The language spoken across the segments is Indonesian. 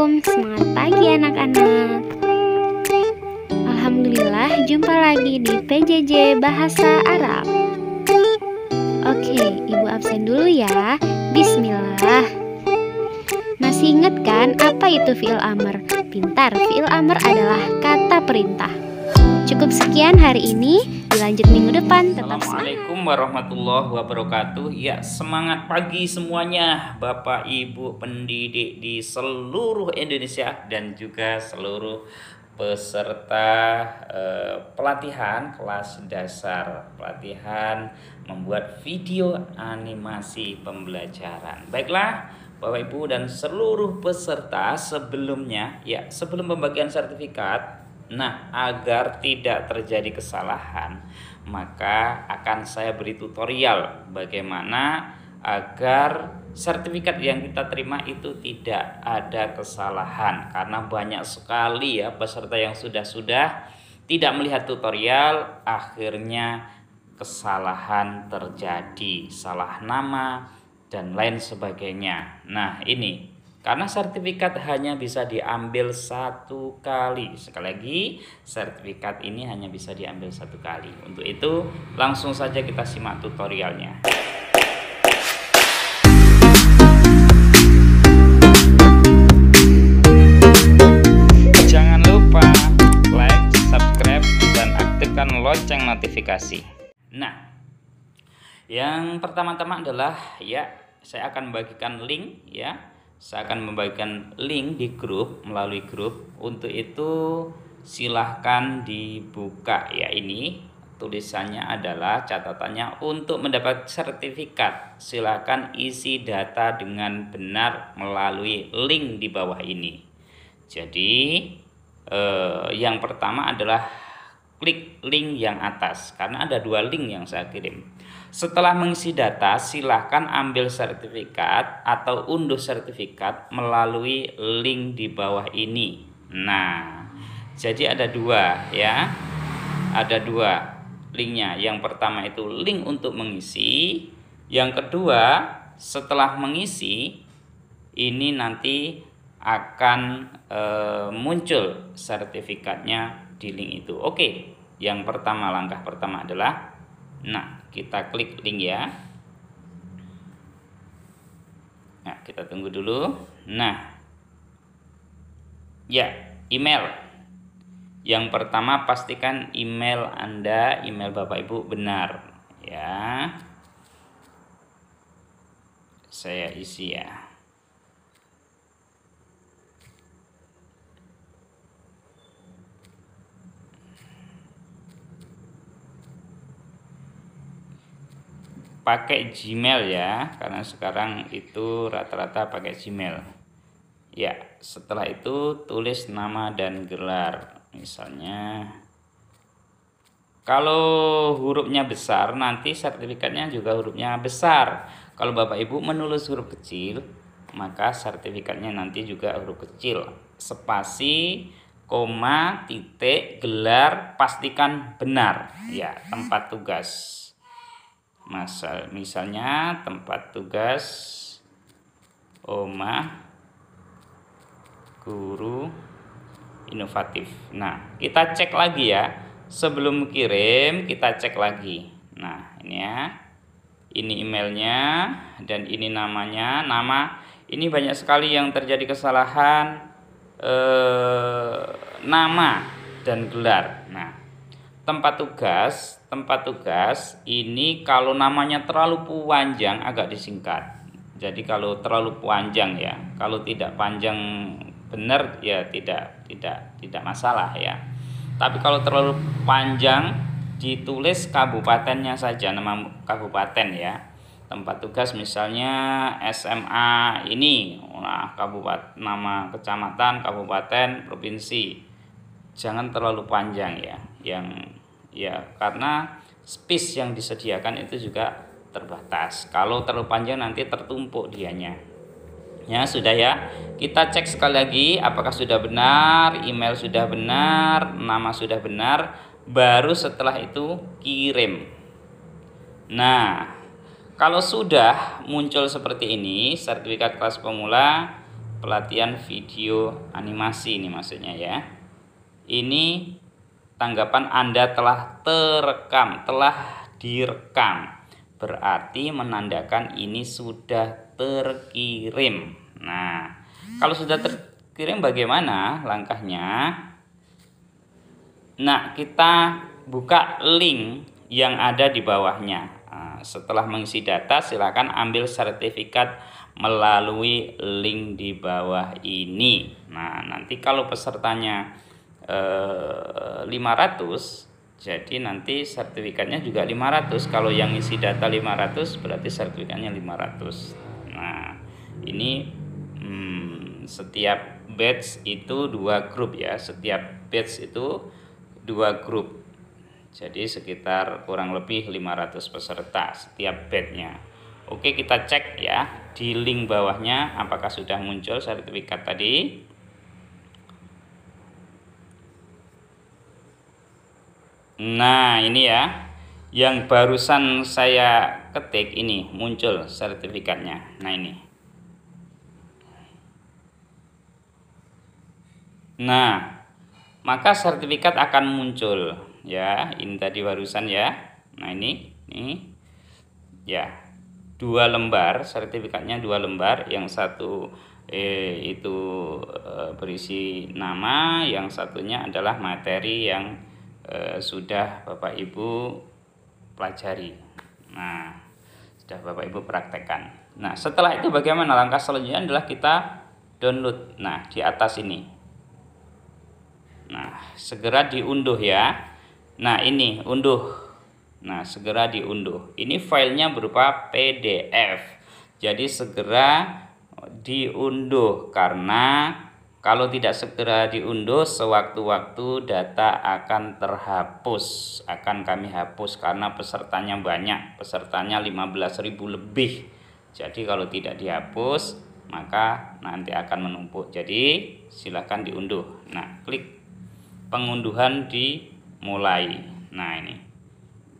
Assalamualaikum, semangat pagi anak-anak. Alhamdulillah, jumpa lagi di PJJ Bahasa Arab. Oke, ibu absen dulu ya. Bismillah. Masih ingat kan apa itu fi'il amr? Pintar, fi'il amr adalah kata perintah. Cukup sekian hari ini, dilanjut minggu depan. Tetap Assalamualaikum warahmatullahi wabarakatuh. Ya, semangat pagi semuanya Bapak Ibu pendidik di seluruh Indonesia dan juga seluruh peserta eh, pelatihan kelas dasar pelatihan membuat video animasi pembelajaran. Baiklah, Bapak Ibu dan seluruh peserta sebelumnya ya sebelum pembagian sertifikat Nah, agar tidak terjadi kesalahan, maka akan saya beri tutorial bagaimana agar sertifikat yang kita terima itu tidak ada kesalahan karena banyak sekali ya peserta yang sudah-sudah tidak melihat tutorial akhirnya kesalahan terjadi, salah nama dan lain sebagainya. Nah, ini karena sertifikat hanya bisa diambil satu kali. Sekali lagi, sertifikat ini hanya bisa diambil satu kali. Untuk itu, langsung saja kita simak tutorialnya. Jangan lupa like, subscribe, dan aktifkan lonceng notifikasi. Nah, yang pertama-tama adalah ya, saya akan bagikan link ya saya akan membagikan link di grup melalui grup untuk itu silahkan dibuka ya ini tulisannya adalah catatannya untuk mendapat sertifikat silahkan isi data dengan benar melalui link di bawah ini jadi eh, yang pertama adalah klik link yang atas karena ada dua link yang saya kirim. Setelah mengisi data, silahkan ambil sertifikat atau unduh sertifikat melalui link di bawah ini. Nah, jadi ada dua ya, ada dua linknya. Yang pertama itu link untuk mengisi, yang kedua setelah mengisi ini nanti akan e, muncul sertifikatnya di link itu. Oke, yang pertama langkah pertama adalah nah, kita klik link ya. Nah, kita tunggu dulu. Nah. Ya, email. Yang pertama pastikan email Anda, email Bapak Ibu benar ya. Saya isi ya. pakai Gmail ya karena sekarang itu rata-rata pakai Gmail ya setelah itu tulis nama dan gelar misalnya kalau hurufnya besar nanti sertifikatnya juga hurufnya besar kalau Bapak Ibu menulis huruf kecil maka sertifikatnya nanti juga huruf kecil spasi koma titik gelar pastikan benar ya tempat tugas masal. Misalnya tempat tugas Oma guru inovatif. Nah, kita cek lagi ya. Sebelum kirim, kita cek lagi. Nah, ini ya. Ini emailnya dan ini namanya. Nama ini banyak sekali yang terjadi kesalahan eh, nama dan gelar. Nah, tempat tugas, tempat tugas ini kalau namanya terlalu panjang agak disingkat. Jadi kalau terlalu panjang ya, kalau tidak panjang benar ya tidak tidak tidak masalah ya. Tapi kalau terlalu panjang ditulis kabupatennya saja nama kabupaten ya. Tempat tugas misalnya SMA ini, nah kabupaten nama kecamatan, kabupaten, provinsi. Jangan terlalu panjang ya yang ya karena space yang disediakan itu juga terbatas kalau terlalu panjang nanti tertumpuk dianya ya sudah ya kita cek sekali lagi apakah sudah benar email sudah benar nama sudah benar baru setelah itu kirim nah kalau sudah muncul seperti ini sertifikat kelas pemula pelatihan video animasi ini maksudnya ya ini tanggapan Anda telah terekam, telah direkam. Berarti menandakan ini sudah terkirim. Nah, kalau sudah terkirim bagaimana langkahnya? Nah, kita buka link yang ada di bawahnya. Ah, setelah mengisi data, silakan ambil sertifikat melalui link di bawah ini. Nah, nanti kalau pesertanya Eh, lima 500 jadi nanti sertifikatnya juga 500 kalau yang isi data 500 berarti sertifikatnya 500 nah ini hmm, setiap batch itu dua grup ya setiap batch itu dua grup jadi sekitar kurang lebih 500 peserta setiap batchnya Oke kita cek ya di link bawahnya apakah sudah muncul sertifikat tadi Nah, ini ya. Yang barusan saya ketik ini muncul sertifikatnya. Nah, ini. Nah, maka sertifikat akan muncul ya. Ini tadi barusan ya. Nah, ini ini ya. Dua lembar sertifikatnya dua lembar, yang satu eh, itu eh, berisi nama, yang satunya adalah materi yang Eh, sudah Bapak Ibu pelajari. Nah, sudah Bapak Ibu praktekkan. Nah, setelah itu bagaimana langkah selanjutnya adalah kita download. Nah, di atas ini. Nah, segera diunduh ya. Nah, ini unduh. Nah, segera diunduh. Ini filenya berupa PDF. Jadi segera diunduh karena kalau tidak segera diunduh, sewaktu-waktu data akan terhapus, akan kami hapus karena pesertanya banyak, pesertanya 15.000 lebih. Jadi kalau tidak dihapus, maka nanti akan menumpuk. Jadi silakan diunduh. Nah, klik pengunduhan dimulai. Nah, ini.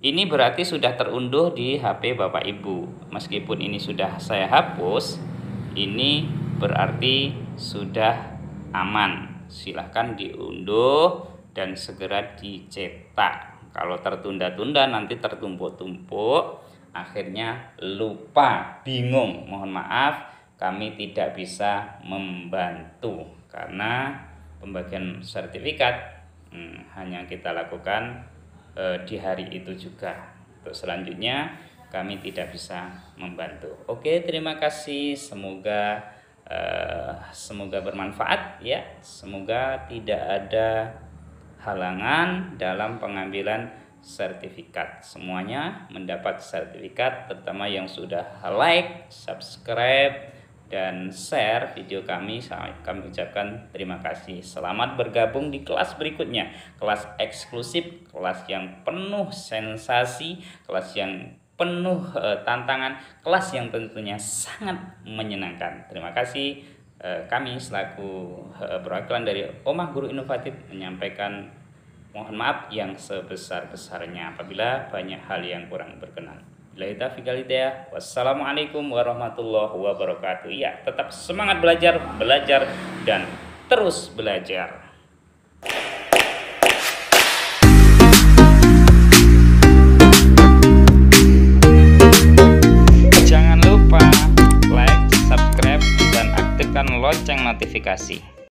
Ini berarti sudah terunduh di HP Bapak Ibu. Meskipun ini sudah saya hapus, ini berarti sudah aman. Silahkan diunduh dan segera dicetak. Kalau tertunda-tunda nanti tertumpuk-tumpuk, akhirnya lupa, bingung. Mohon maaf, kami tidak bisa membantu karena pembagian sertifikat hmm, hanya kita lakukan eh, di hari itu juga. Untuk selanjutnya, kami tidak bisa membantu. Oke, terima kasih. Semoga Eh, semoga bermanfaat ya semoga tidak ada halangan dalam pengambilan sertifikat semuanya mendapat sertifikat terutama yang sudah like subscribe dan share video kami kami ucapkan terima kasih selamat bergabung di kelas berikutnya kelas eksklusif kelas yang penuh sensasi kelas yang penuh eh, tantangan kelas yang tentunya sangat menyenangkan. Terima kasih eh, kami selaku eh, perwakilan dari Omah Guru Inovatif menyampaikan mohon maaf yang sebesar-besarnya apabila banyak hal yang kurang berkenan. Bila Wassalamualaikum warahmatullahi wabarakatuh. Ya, tetap semangat belajar, belajar dan terus belajar. lonceng notifikasi.